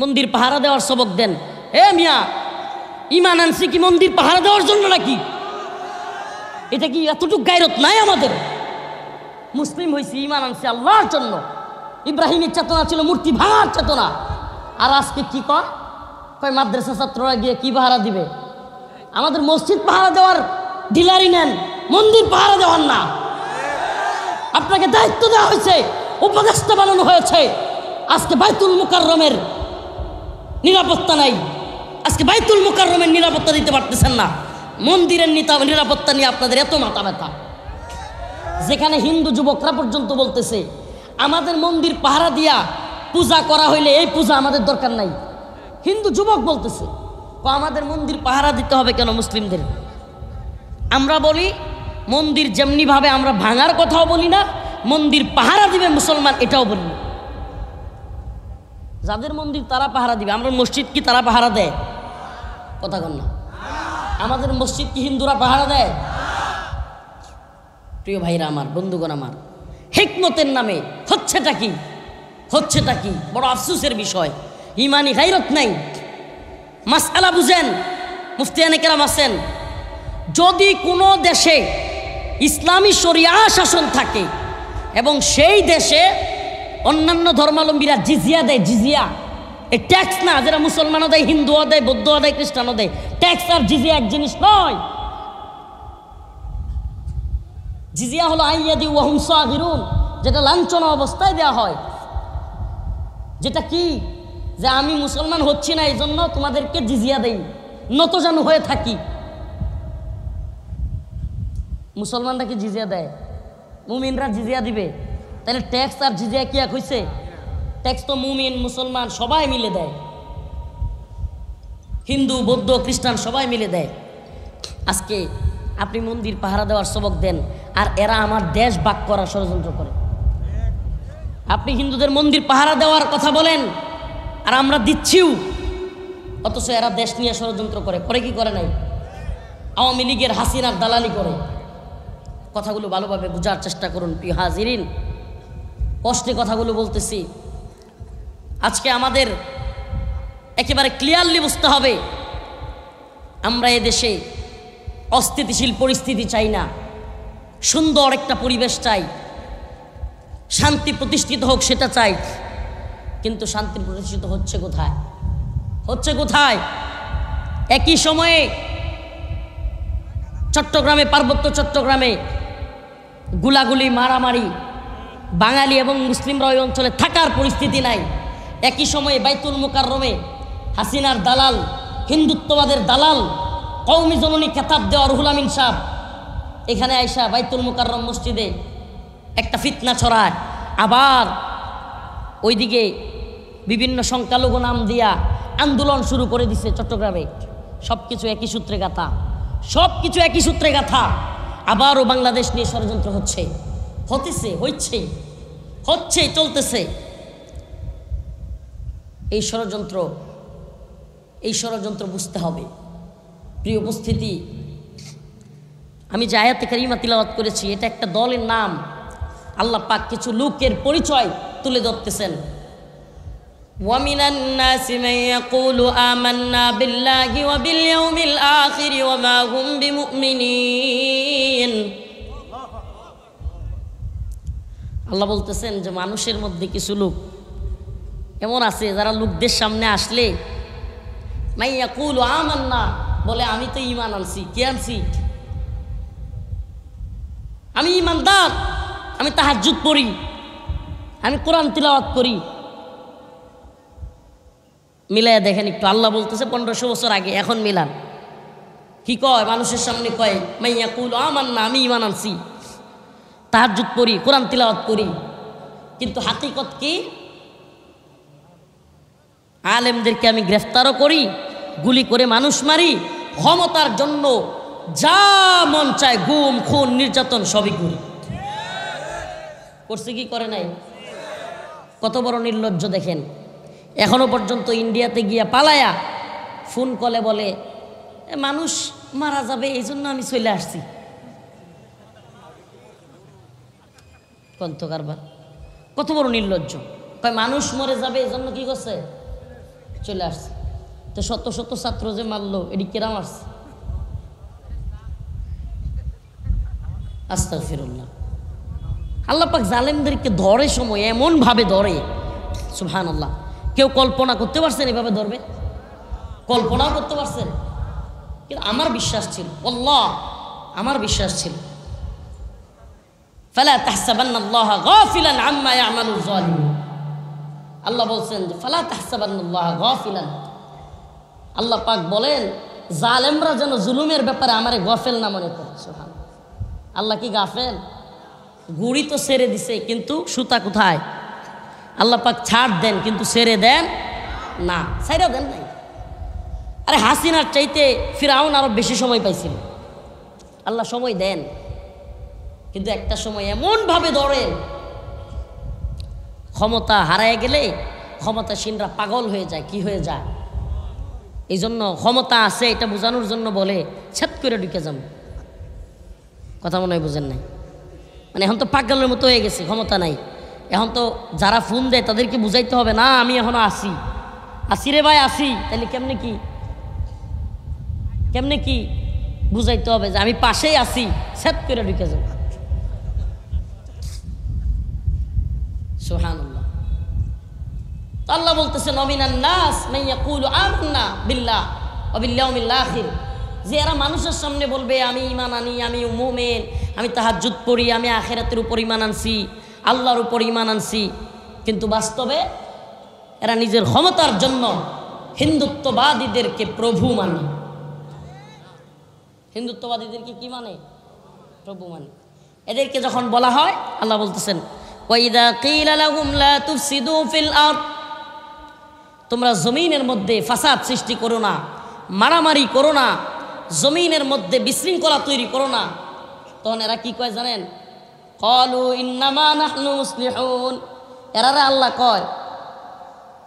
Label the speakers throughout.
Speaker 1: মন্দির পাহারা দেওয়ার সবক দেন এ মিয়া ইমান আনছি কি মন্দির পাহারা দেওয়ার জন্য নাকি এটা কি এতটুক গায়রত নাই আমাদের মুসলিম হয়েছি ইমান আনছি আল্লাহর জন্য ইব্রাহিমের চেতনা ছিল মূর্তি ভাঙার চেতনা আর আজকে কি কয় কয় মাদ্রাসা ছাত্ররা গিয়ে কি পাহারা দিবে আমাদের মসজিদ পাহারা দেওয়ার ডিলারি নেন মন্দির পাহারা দেওয়ার না আপনাকে দায়িত্ব দেওয়া হয়েছে উপদেষ্টা বানানো হয়েছে আজকে বাইতুল মুকাররমের নিরাপত্তা নাই আজকে বাইতুল মোকাররমের নিরাপত্তা দিতে পারতেছেন না মন্দিরের নিতা নিরাপত্তা নিয়ে আপনাদের এত মাথা ব্যথা যেখানে হিন্দু যুবকরা পর্যন্ত বলতেছে আমাদের মন্দির পাহারা দিয়া পূজা করা হইলে এই পূজা আমাদের দরকার নাই হিন্দু যুবক বলতেছে আমাদের মন্দির পাহারা দিতে হবে কেন মুসলিমদের আমরা বলি মন্দির যেমনিভাবে আমরা ভাঙার কথাও বলি না মন্দির পাহারা দিবে মুসলমান এটাও বলি না যাদের মন্দির তারা পাহারা দিবে আমরা মসজিদ কি তারা পাহারা দেয় কথা কন না আমাদের মসজিদ কি হিন্দুরা পাহারা দেয় প্রিয় ভাইরা আমার বন্ধুগণ আমার হেকমতের নামে হচ্ছেটা কি হচ্ছেটা কি বড় আফসুসের বিষয় ইমানি হাইরত নাই মাসালা বুঝেন মুফতিয়ানে কেরাম আছেন যদি কোনো দেশে ইসলামী শরিয়া শাসন থাকে এবং সেই দেশে অন্যান্য ধর্মাবলম্বীরা জিজিয়া দেয় জিজিয়া এই ট্যাক্স না যারা মুসলমানও দেয় হিন্দুও দেয় বৌদ্ধও দেয় খ্রিস্টানও দেয় ট্যাক্স আর জিজিয়া এক জিনিস নয় জিজিয়া হলো আইয়া দি গিরুন যেটা লাঞ্ছন অবস্থায় দেয়া হয় যেটা কি যে আমি মুসলমান হচ্ছি না এই জন্য তোমাদেরকে জিজিয়া দেই যেন হয়ে থাকি মুসলমানরা কি জিজিয়া দেয় মুমিনরা জিজিয়া দিবে তাহলে ট্যাক্স আর জিজিয়া কি এক হয়েছে ট্যাক্স তো মুমিন মুসলমান সবাই মিলে দেয় হিন্দু বৌদ্ধ খ্রিস্টান সবাই মিলে দেয় আজকে আপনি মন্দির পাহারা দেওয়ার সবক দেন আর এরা আমার দেশ বাক করার ষড়যন্ত্র করে আপনি হিন্দুদের মন্দির পাহারা দেওয়ার কথা বলেন আর আমরা দিচ্ছিও অথচ এরা দেশ নিয়ে ষড়যন্ত্র করে করে কি করে নাই আওয়ামী লীগের হাসিনার দালালি করে কথাগুলো ভালোভাবে বোঝার চেষ্টা করুন প্রিয় হাজিরিন প্রশ্নে কথাগুলো বলতেছি আজকে আমাদের একেবারে ক্লিয়ারলি বুঝতে হবে আমরা এ দেশে অস্থিতিশীল পরিস্থিতি চাই না সুন্দর একটা পরিবেশ চাই শান্তি প্রতিষ্ঠিত হোক সেটা চাই কিন্তু শান্তি প্রতিষ্ঠিত হচ্ছে কোথায় হচ্ছে কোথায় একই সময়ে চট্টগ্রামে পার্বত্য চট্টগ্রামে গুলাগুলি মারামারি বাঙালি এবং মুসলিমরা ওই অঞ্চলে থাকার পরিস্থিতি নাই একই সময়ে বাইতুল মোকাররমে হাসিনার দালাল হিন্দুত্ববাদের দালাল কৌমি জননী খেতাব দেওয়া রুহুল আমিন সাহ এখানে আইসা বাইতুল মোকাররম মসজিদে একটা ফিতনা ছড়ায় আবার ওইদিকে বিভিন্ন সংখ্যালঘু নাম দিয়া আন্দোলন শুরু করে দিছে চট্টগ্রামে সব কিছু একই সূত্রে গাথা সব কিছু একই সূত্রে গাথা আবারও বাংলাদেশ নিয়ে ষড়যন্ত্র হচ্ছে হতেছে হচ্ছে হচ্ছে চলতেছে এই ষড়যন্ত্র এই ষড়যন্ত্র বুঝতে হবে প্রিয় উপস্থিতি আমি জায়াতে কারিমা তিলাবাত করেছি এটা একটা দলের নাম আল্লাহ পাক কিছু লোকের পরিচয় তুলে ধরতেছেন ومن الناس من يقول آمنا بالله وباليوم الآخر وما هم بمؤمنين আল্লাহ বলতেছেন যে মানুষের মধ্যে কিছু লোক এমন আছে যারা লোকদের সামনে আসলে মাইয়া কুল আমান্না বলে আমি তো ইমান আনছি কে আনছি আমি ইমানদার আমি তাহাজুদ পড়ি আমি কোরআন তিলাওয়াত করি মিলাইয়া দেখেন একটু আল্লাহ বলতেছে পনেরোশো বছর আগে এখন মিলান কি কয় মানুষের সামনে কয় মাইয়া কুল আমান্না আমি ইমান আনছি তাহাজুত পড়ি কোরআন তিলাওয়াত করি কিন্তু হাতিকত কি আলেমদেরকে আমি গ্রেফতারও করি গুলি করে মানুষ মারি ক্ষমতার জন্য যা মন চায় গুম খুন নির্যাতন সবই করি করছে কি করে নাই কত বড় নির্লজ্জ দেখেন এখনো পর্যন্ত ইন্ডিয়াতে গিয়া পালায়া ফোন কলে বলে মানুষ মারা যাবে এই জন্য আমি চলে আসছি কন্থ কারবার কত বড় নির্লজ্জ কয় মানুষ মরে যাবে এই জন্য কি করছে চলে আসছে তো শত শত ছাত্র যে মারলো এটি কেরাম আসছে আস্তা ফিরুল্লাহ আল্লাপাক জালেমদেরকে ধরে সময় এমনভাবে ধরে সুহান আল্লাহ কেউ কল্পনা করতে পারছেন এভাবে ধরবে কল্পনাও করতে পারছেন কিন্তু আমার বিশ্বাস ছিল অল্লাহ আমার বিশ্বাস ছিল ফালা তাহসাবান আল্লাহ গফিলান আম্মা আমানু জলিম আল্লাহ বলছেন যে ফালা তাহসাবান আল্লাহ গফিলান আল্লাহ পাক বলেন জালেমরা যেন জুলুমের ব্যাপারে আমারে গফেল না মনে করছে আল্লাহ কি গাফেল গুড়ি তো সেরে দিছে কিন্তু সুতা কোথায় আল্লাহ পাক ছাড় দেন কিন্তু সেরে দেন না সাইরা দেন নাই আরে হাসিনার চাইতে ফিরাউন আরো বেশি সময় পাইছিল আল্লাহ সময় দেন কিন্তু একটা সময় এমনভাবে ধরেন ক্ষমতা হারায় গেলে ক্ষমতাসীনরা পাগল হয়ে যায় কি হয়ে যায় এই জন্য ক্ষমতা আছে এটা বোঝানোর জন্য বলে ছেদ করে ঢুকে যাব কথা মনে হয় বোঝেন নাই মানে এখন তো পাগলের মতো হয়ে গেছে ক্ষমতা নাই এখন তো যারা ফোন দেয় তাদেরকে বুঝাইতে হবে না আমি এখনো আসি আসি রে ভাই আসি তাহলে কেমনে কি কেমনে কি বুঝাইতে হবে যে আমি পাশেই আসি ছেদ করে ঢুকে যাবো সোহানুল্লাহ আল্লাহ বলতেছে নমিনান নাস মাইয়াকুল আমান্না বিল্লাহ অবিল্লাহমিল আখির যে এরা মানুষের সামনে বলবে আমি ইমান আনি আমি মোমেন আমি তাহার তাহাজুদ পড়ি আমি আখেরাতের উপর ইমান আনছি আল্লাহর উপর ইমান আনছি কিন্তু বাস্তবে এরা নিজের ক্ষমতার জন্য হিন্দুত্ববাদীদেরকে প্রভু মানে হিন্দুত্ববাদীদেরকে কি মানে প্রভু মানে এদেরকে যখন বলা হয় আল্লাহ বলতেছেন ফিল তোমরা জমিনের মধ্যে ফাসাদ সৃষ্টি করো না মারামারি করো না জমিনের মধ্যে বিশৃঙ্খলা তৈরি করো না তখন এরা কি কয় জানেন কলু আল্লাহ কয়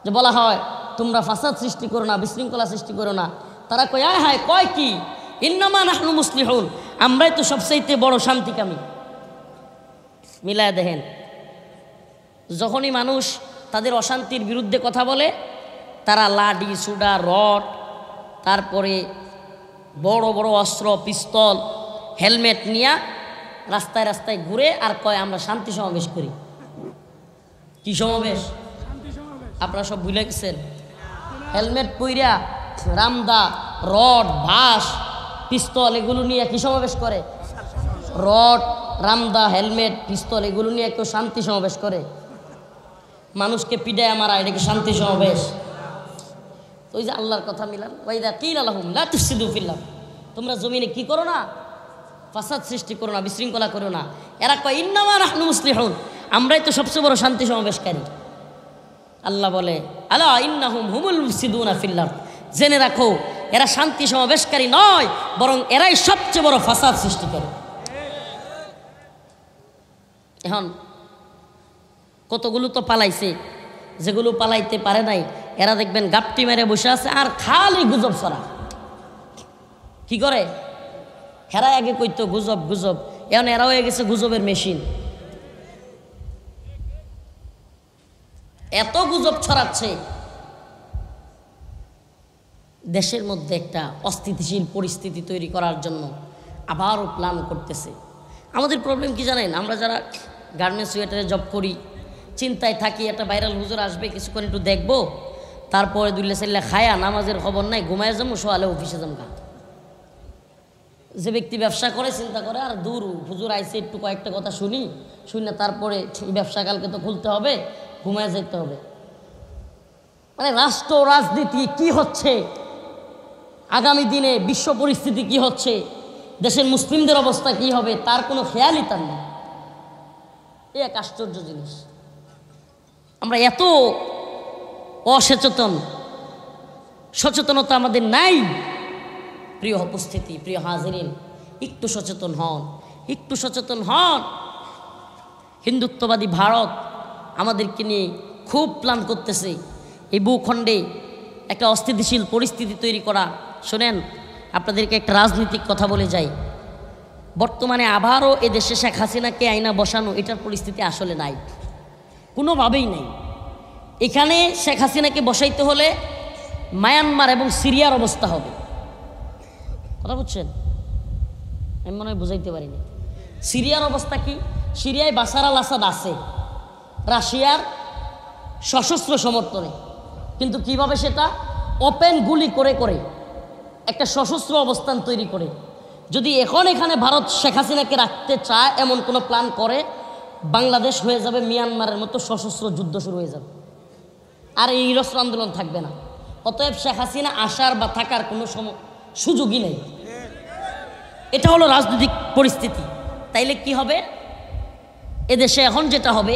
Speaker 1: যে বলা হয় তোমরা ফাসাদ সৃষ্টি করো না বিশৃঙ্খলা সৃষ্টি করো না তারা কয় আয় হায় কয় কি ইন্নামা নাহনু মুসলিহুন আমরাই তো সবচাইতে বড় শান্তিকামী মিলায় দেখেন যখনই মানুষ তাদের অশান্তির বিরুদ্ধে কথা বলে তারা লাডি সুডা রড তারপরে বড় বড় অস্ত্র পিস্তল হেলমেট নিয়ে রাস্তায় রাস্তায় ঘুরে আর কয় আমরা শান্তি সমাবেশ করি কি সমাবেশ আপনারা সব ভুলে গেছেন হেলমেট পইরা রামদা রড ভাস পিস্তল এগুলো নিয়ে কি সমাবেশ করে রড রামদা হেলমেট পিস্তল এগুলো নিয়ে কেউ শান্তি সমাবেশ করে মানুষকে পিডায় মারা এটা কি শান্তি সমাবেশ ওই যে আল্লাহর কথা মিলান ওয়াইদা কিল আলহম লাতিফসিদু ফিল্লাম তোমরা জমিনে কি করো না ফাসাদ সৃষ্টি করো না বিশৃঙ্খলা করো না এরা কয় ইন্নামা রাহনু মুসলিম আমরাই তো সবচেয়ে বড় শান্তি সমাবেশকারী আল্লাহ বলে আলা হুম হুমুল না ফিল্লাম জেনে রাখো এরা শান্তি সমাবেশকারী নয় বরং এরাই সবচেয়ে বড় ফাসাদ সৃষ্টি করে এখন কতগুলো তো পালাইছে যেগুলো পালাইতে পারে নাই এরা দেখবেন গাপটি মেরে বসে আছে আর খালি গুজব সরা কি করে হেরা আগে কইতো গুজব গুজব এখন এরাও হয়ে গেছে গুজবের মেশিন এত গুজব ছড়াচ্ছে দেশের মধ্যে একটা অস্থিতিশীল পরিস্থিতি তৈরি করার জন্য আবারও প্ল্যান করতেছে আমাদের প্রবলেম কি জানেন আমরা যারা গার্মেন্টস সোয়েটারে জব করি চিন্তায় থাকি একটা ভাইরাল হুজুর আসবে কিছুক্ষণ একটু দেখবো তারপরে দুইলে সাল্লাহ খায়া নামাজের খবর নাই ঘুমায় যাবো সোয়ালে অফিসে যামকা যে ব্যক্তি ব্যবসা করে চিন্তা করে আর দূর হুজুর আইসে একটু কয়েকটা কথা শুনি শুনে তারপরে ব্যবসা কালকে তো খুলতে হবে ঘুমায় যেতে হবে মানে রাষ্ট্র রাজনীতি কি হচ্ছে আগামী দিনে বিশ্ব পরিস্থিতি কি হচ্ছে দেশের মুসলিমদের অবস্থা কি হবে তার কোনো খেয়ালই তার নেই এ এক আশ্চর্য জিনিস আমরা এত অসচেতন সচেতনতা আমাদের নাই প্রিয় উপস্থিতি প্রিয় হাজিরিন একটু সচেতন হন একটু সচেতন হন হিন্দুত্ববাদী ভারত আমাদেরকে নিয়ে খুব প্ল্যান করতেছে এই ভূখণ্ডে একটা অস্থিতিশীল পরিস্থিতি তৈরি করা শোনেন আপনাদেরকে একটা রাজনৈতিক কথা বলে যাই বর্তমানে আবারও এদেশে শেখ হাসিনাকে আইনা বসানো এটার পরিস্থিতি আসলে নাই কোনোভাবেই নেই এখানে শেখ হাসিনাকে বসাইতে হলে মায়ানমার এবং সিরিয়ার অবস্থা হবে কথা বুঝছেন আমি মনে হয় বুঝাইতে পারিনি সিরিয়ার অবস্থা কি সিরিয়ায় বাসার আল আসাদ আছে রাশিয়ার সশস্ত্র সমর্থনে কিন্তু কিভাবে সেটা ওপেন গুলি করে করে একটা সশস্ত্র অবস্থান তৈরি করে যদি এখন এখানে ভারত শেখ হাসিনাকে রাখতে চায় এমন কোনো প্ল্যান করে বাংলাদেশ হয়ে যাবে মিয়ানমারের মতো সশস্ত্র যুদ্ধ শুরু হয়ে যাবে আর এই নিরস্ত্র আন্দোলন থাকবে না অতএব শেখ হাসিনা আসার বা থাকার কোনো সম সুযোগই নেই এটা হলো রাজনৈতিক পরিস্থিতি তাইলে কি হবে এদেশে এখন যেটা হবে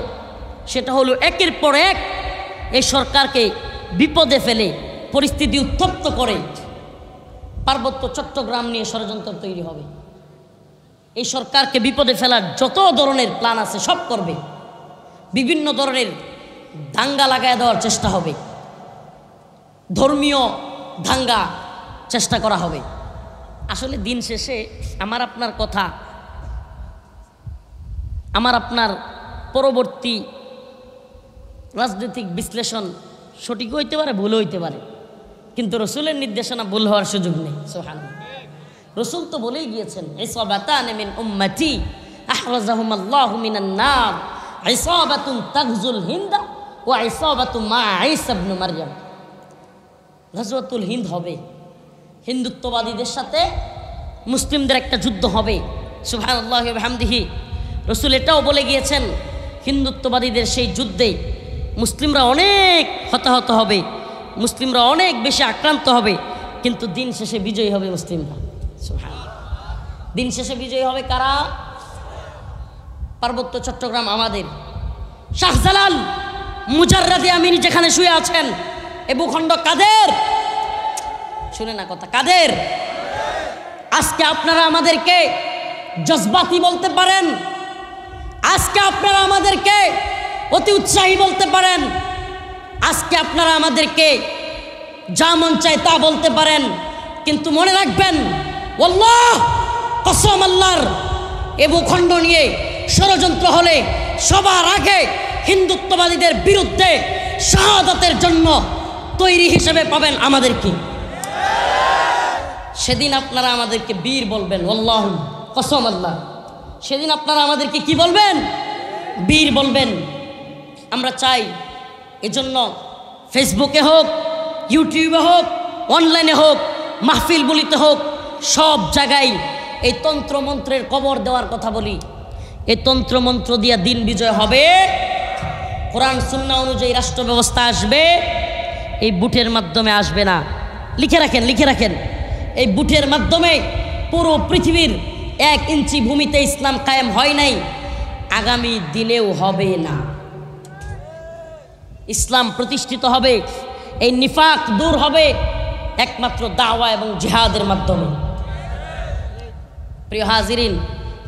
Speaker 1: সেটা হলো একের পর এক এই সরকারকে বিপদে ফেলে পরিস্থিতি উত্তপ্ত করে পার্বত্য চট্টগ্রাম নিয়ে ষড়যন্ত্র তৈরি হবে এই সরকারকে বিপদে ফেলার যত ধরনের প্ল্যান আছে সব করবে বিভিন্ন ধরনের দাঙ্গা লাগায় দেওয়ার চেষ্টা হবে ধর্মীয় দাঙ্গা চেষ্টা করা হবে আসলে দিন শেষে আমার আপনার কথা আমার আপনার পরবর্তী রাজনৈতিক বিশ্লেষণ সঠিক হইতে পারে ভুল হইতে পারে কিন্তু রসুলের নির্দেশনা ভুল হওয়ার সুযোগ নেই সোহান রসুল তো বলেই গিয়েছেন মিন উম্মতি আহরাজাহুম আল্লাহ মিনান নার ও ইসাবাতু মা ইসাবনু মারিয়াম হিন্দ হবে হিন্দুত্ববাদীদের সাথে মুসলিমদের একটা যুদ্ধ হবে সুহান হামদিহি রসুল এটাও বলে গিয়েছেন হিন্দুত্ববাদীদের সেই যুদ্ধে মুসলিমরা অনেক হতাহত হবে মুসলিমরা অনেক বেশি আক্রান্ত হবে কিন্তু দিন শেষে বিজয়ী হবে মুসলিমরা দিন শেষে বিজয়ী হবে কারা পার্বত্য চট্টগ্রাম আমাদের শাহজালাল মুজাররাদি আমিন যেখানে শুয়ে আছেন এ ভূখণ্ড কাদের শুনে না কথা কাদের আজকে আপনারা আমাদেরকে জজবাতি বলতে পারেন আজকে আপনারা আমাদেরকে অতি উৎসাহী বলতে পারেন আজকে আপনারা আমাদেরকে যা মন চায় তা বলতে পারেন কিন্তু মনে রাখবেন ওল্লাহ কসম আল্লাহর এ ভূখণ্ড নিয়ে ষড়যন্ত্র হলে সবার আগে হিন্দুত্ববাদীদের বিরুদ্ধে শাহাদাতের জন্য তৈরি হিসেবে পাবেন আমাদেরকে সেদিন আপনারা আমাদেরকে বীর বলবেন আল্লাহ কসম আল্লাহ সেদিন আপনারা আমাদেরকে কি বলবেন বীর বলবেন আমরা চাই এজন্য ফেসবুকে হোক ইউটিউবে হোক অনলাইনে হোক মাহফিল বলিতে হোক সব জায়গায় এই তন্ত্রমন্ত্রের কবর দেওয়ার কথা বলি এই তন্ত্রমন্ত্র দিয়া দিন বিজয় হবে কোরআন সুন্না অনুযায়ী রাষ্ট্র ব্যবস্থা আসবে এই বুটের মাধ্যমে আসবে না লিখে রাখেন লিখে রাখেন এই বুটের মাধ্যমে পুরো পৃথিবীর এক ইঞ্চি ভূমিতে ইসলাম কায়েম হয় নাই আগামী দিনেও হবে না ইসলাম প্রতিষ্ঠিত হবে এই নিফাক দূর হবে একমাত্র দাওয়া এবং জিহাদের মাধ্যমে প্রিয় হাজিরিন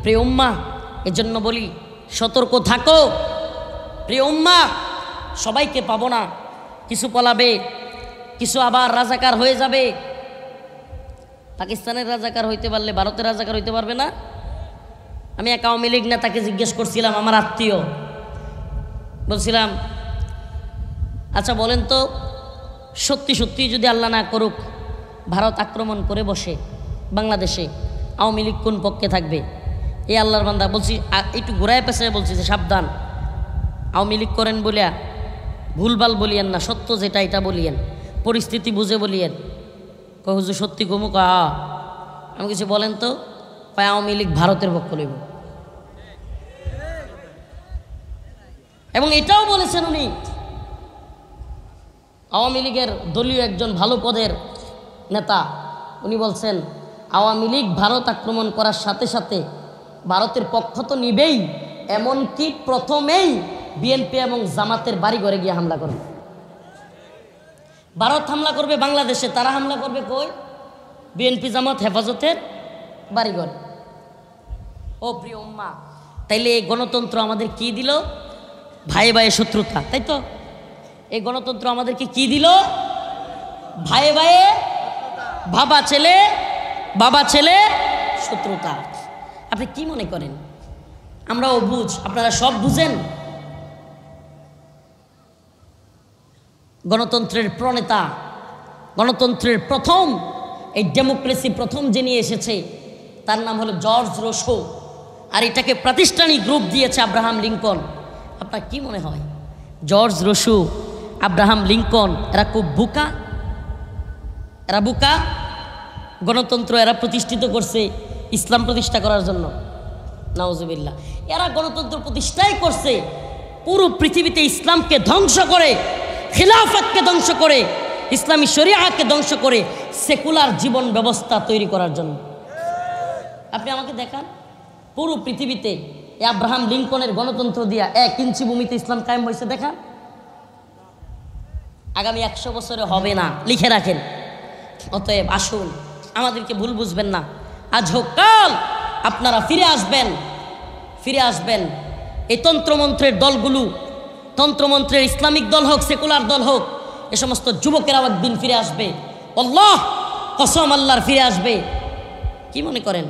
Speaker 1: প্রিয় উম্মা এজন্য বলি সতর্ক থাকো প্রিয় উম্মা সবাইকে পাবো না কিছু পলাবে কিছু আবার রাজাকার হয়ে যাবে পাকিস্তানের রাজাকার হইতে পারলে ভারতের রাজাকার হইতে পারবে না আমি এক আওয়ামী লীগ নেতাকে জিজ্ঞেস করছিলাম আমার আত্মীয় বলছিলাম আচ্ছা বলেন তো সত্যি সত্যি যদি আল্লাহ না করুক ভারত আক্রমণ করে বসে বাংলাদেশে আওয়ামী লীগ কোন পক্ষে থাকবে এই আল্লাহর বান্দা বলছি একটু ঘুরায় পেছায় বলছি যে সাবধান আওয়ামী লীগ করেন বলিয়া ভুলভাল বলিয়েন না সত্য যেটা এটা বলিয়েন পরিস্থিতি বুঝে বলিয়েন কহ যে সত্যি কমুক আমি কিছু বলেন তো কয় আওয়ামী লীগ ভারতের পক্ষ লইব এবং এটাও বলেছেন উনি আওয়ামী লীগের দলীয় একজন ভালো পদের নেতা উনি বলছেন আওয়ামী লীগ ভারত আক্রমণ করার সাথে সাথে ভারতের পক্ষ তো নিবেই এমনকি প্রথমেই বিএনপি এবং জামাতের বাড়ি ঘরে গিয়ে হামলা করবে ভারত হামলা করবে বাংলাদেশে তারা হামলা করবে কই বিএনপি জামাত হেফাজতের বাড়িঘর ও প্রিয় উম্মা তাইলে এই গণতন্ত্র আমাদের কি দিল ভাই ভাইয়ে শত্রুতা তাই তো এই গণতন্ত্র আমাদেরকে কি দিল ভাই ভাইয়ে ভাবা ছেলে বাবা ছেলে শত্রুতা আপনি কি মনে করেন আমরা বুঝ আপনারা সব বুঝেন গণতন্ত্রের প্রণেতা গণতন্ত্রের প্রথম এই ডেমোক্রেসি প্রথম যিনি এসেছে তার নাম হলো জর্জ রোশো আর এটাকে প্রাতিষ্ঠানিক রূপ দিয়েছে আব্রাহাম লিঙ্কন আপনার কি মনে হয় জর্জ রসু আব্রাহাম লিঙ্কন এরা খুব বুকা এরা বুকা গণতন্ত্র এরা প্রতিষ্ঠিত করছে ইসলাম প্রতিষ্ঠা করার জন্য নওয়াজবিল্লা এরা গণতন্ত্র প্রতিষ্ঠাই করছে পুরো পৃথিবীতে ইসলামকে ধ্বংস করে খিলাফতকে ধ্বংস করে ইসলামী শরিয়াকে ধ্বংস করে সেকুলার জীবন ব্যবস্থা তৈরি করার জন্য আপনি আমাকে দেখান পুরো পৃথিবীতে আব্রাহাম লিঙ্কনের গণতন্ত্র দিয়া এক ইঞ্চি ভূমিতে ইসলাম কায়েম হয়েছে দেখান আগামী একশো বছরে হবে না লিখে রাখেন অতএব আসুন আমাদেরকে ভুল বুঝবেন না আজ হোক কাল আপনারা ফিরে আসবেন ফিরে আসবেন এই তন্ত্রমন্ত্রের দলগুলো তন্ত্রমন্ত্রের ইসলামিক দল হোক সেকুলার দল হোক এ সমস্ত যুবকেরাও একদিন ফিরে আসবে অল্লাহ কসম আল্লাহর ফিরে আসবে কি মনে করেন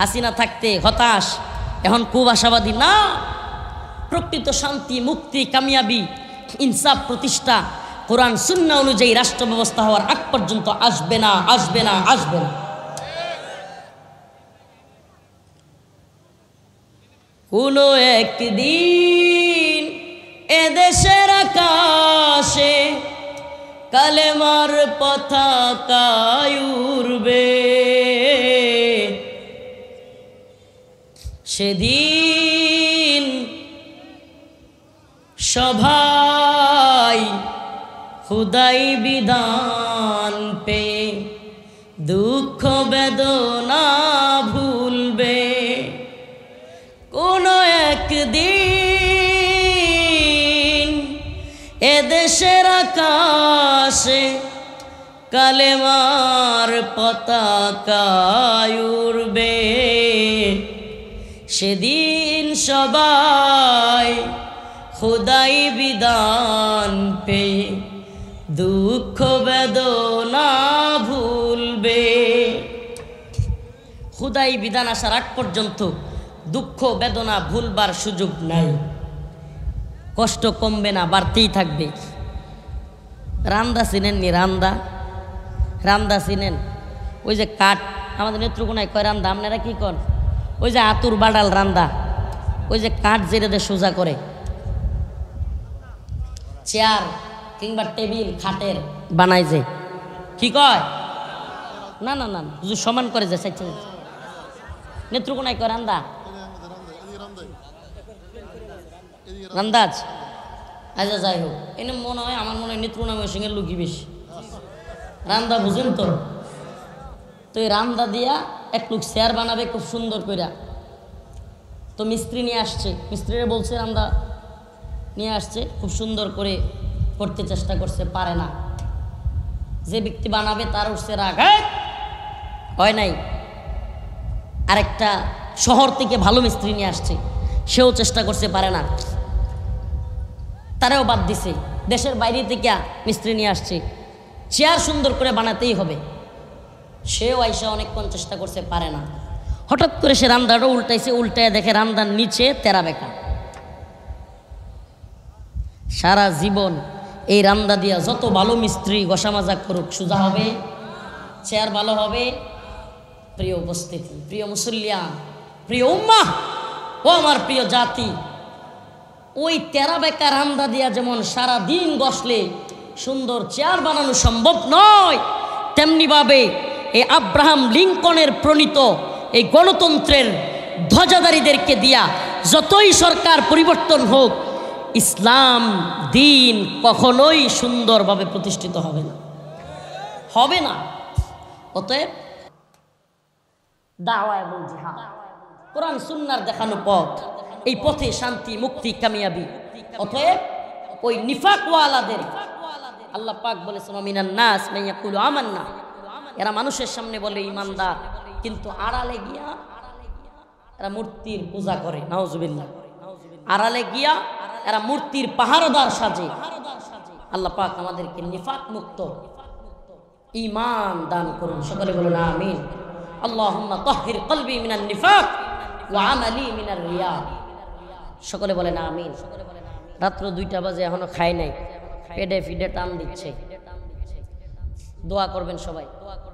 Speaker 1: হাসিনা থাকতে হতাশ এখন খুব আশাবাদী না প্রকৃত শান্তি মুক্তি কামিয়াবি ইনসাফ প্রতিষ্ঠা কোরআন শূন্য অনুযায়ী রাষ্ট্র ব্যবস্থা হওয়ার আগ পর্যন্ত আসবে না আসবে না আসবে না কোনো একদিন এদেশের আকাশে কালেমার পতাকায় উড়বে সেদিন সভা খুদাই বিধান পে দুঃখ বেদনা ভুলবে কোনো একদিন এদেশের আকাশে কালেমার পতাকায় উড়বে সেদিন সবাই খুদাই খুদাই বিধান আসার আগ পর্যন্ত দুঃখ বেদনা ভুলবার সুযোগ নাই কষ্ট কমবে না বাড়তেই থাকবে রান্দা নি রান্দা রান্দা চিনেন ওই যে কাঠ আমাদের নেত্রকোনায় কয় রান্দা আপনারা কী কর ওই যে আতুর বাডাল রান্দা ওই যে কাঠ দে সোজা করে চেয়ার কিংবা টেবিল খাটের বানায় যে কি কয় না না না সমান করে যে সাইড নেত্রকোনায় কয় রান্দা রান্দাজ আচ্ছা যাই হোক এনে মনে হয় আমার মনে হয় নেত্রকোনা সঙ্গে লুকি বেশি রান্দা বুঝেন তো তো এই রান্দা দিয়া এক লুক চেয়ার বানাবে খুব সুন্দর কইরা তো মিস্ত্রি নিয়ে আসছে মিস্ত্রিরে বলছে রান্দা নিয়ে আসছে খুব সুন্দর করে করতে চেষ্টা করছে পারে না যে ব্যক্তি বানাবে তার উঠছে রাগ হয় নাই আরেকটা শহর থেকে ভালো মিস্ত্রি নিয়ে আসছে সেও চেষ্টা করছে পারে না তারাও বাদ দিছে দেশের বাইরে থেকে মিস্ত্রি নিয়ে আসছে চেয়ার সুন্দর করে বানাতেই হবে সেও আইসা অনেকক্ষণ চেষ্টা করছে পারে না হঠাৎ করে সে রান্দাটা উল্টাইছে উল্টায় দেখে রান্দার নিচে তেরা বেকা সারা জীবন এই রান্দা দিয়া যত ভালো মিস্ত্রি গোসামাজা করুক সোজা হবে চেয়ার ভালো হবে প্রিয় উপস্থিতি প্রিয় মুসল্লিয়ান প্রিয় উম্মা ও আমার প্রিয় জাতি ওই তেরা বেকার রান্দা দিয়া যেমন সারা দিন বসলে সুন্দর চেয়ার বানানো সম্ভব নয় তেমনিভাবে এই আব্রাহাম লিঙ্কনের প্রণীত এই গণতন্ত্রের ধ্বজাদারীদেরকে দিয়া যতই সরকার পরিবর্তন হোক ইসলাম দিন কখনোই সুন্দরভাবে প্রতিষ্ঠিত হবে না হবে না অতএব দাওয়া এবং জিহাদ কোরআন সুন্নার দেখানো পথ এই পথে শান্তি মুক্তি কামিয়াবি অতএব ওই নিফাকওয়ালাদের আল্লাহ পাক বলেছেন অমিনান নাস আমার না এরা মানুষের সামনে বলে ইমানদার কিন্তু আড়ালে গিয়া এরা মূর্তির পূজা করে নাউজুবিল্লাহ আড়ালে গিয়া এরা মূর্তির পাহারদার সাজে আল্লাহ পাক আমাদেরকে নিফাক মুক্ত ইমান দান করুন সকলে বলুন আমিন আল্লাহম্মা তাহির কলবি মিনান নিফাক ওয়া আমালি মিনার রিয়া সকলে বলেন আমিন
Speaker 2: রাত্র দুইটা বাজে এখনো খায় নাই
Speaker 1: পেটে ফিডে টান দিচ্ছে দোয়া করবেন সবাই দোয়া